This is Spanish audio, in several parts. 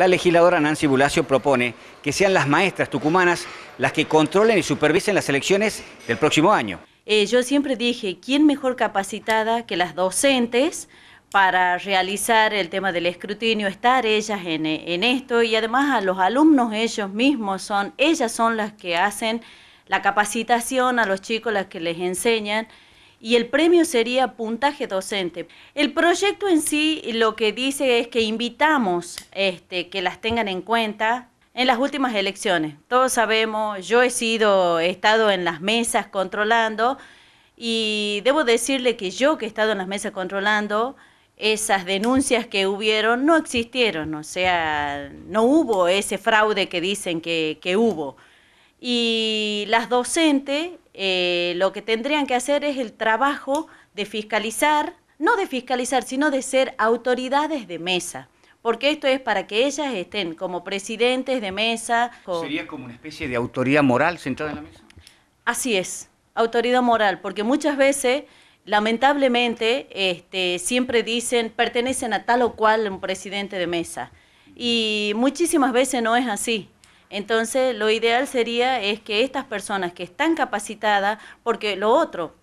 la legisladora Nancy Bulacio propone que sean las maestras tucumanas las que controlen y supervisen las elecciones del próximo año. Eh, yo siempre dije, ¿quién mejor capacitada que las docentes para realizar el tema del escrutinio, estar ellas en, en, esto y además a los alumnos ellos mismos son, ellas son las que hacen la capacitación a los chicos, las que les enseñan y el premio sería puntaje docente. El proyecto en sí lo que dice es que invitamos este, que las tengan en cuenta en las últimas elecciones. Todos sabemos, yo he sido, estado en las mesas controlando y debo decirle que yo que he estado en las mesas controlando, esas denuncias que hubieron no existieron, o sea, no hubo ese fraude que dicen que hubo y las docentes eh, lo que tendrían que hacer es el trabajo de fiscalizar, no de fiscalizar, sino de ser autoridades de mesa porque esto es para que ellas estén como presidentes de mesa. ¿Sería como una especie de autoridad moral sentada en la mesa? Así es, autoridad moral, porque muchas veces, lamentablemente, este, siempre dicen pertenecen a tal o cual un presidente de mesa, y muchísimas veces no es así. Entonces, lo ideal sería es que estas personas que están capacitadas, porque lo otro,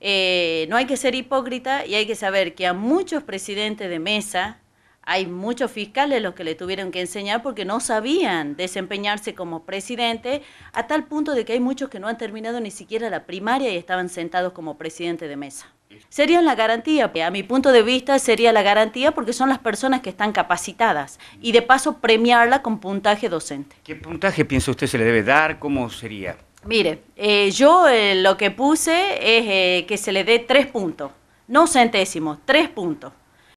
eh, no hay que ser hipócrita y hay que saber que a muchos presidentes de mesa, hay muchos fiscales los que le tuvieron que enseñar porque no sabían desempeñarse como presidente, a tal punto de que hay muchos que no han terminado ni siquiera la primaria y estaban sentados como presidente de mesa. Sería la garantía, eh, a mi punto de vista sería la garantía porque son las personas que están capacitadas y de paso premiarla con puntaje docente. ¿Qué puntaje piensa usted se le debe dar? ¿Cómo sería? Mire, eh, yo eh, lo que puse es que se le dé tres puntos, no centésimos, tres puntos.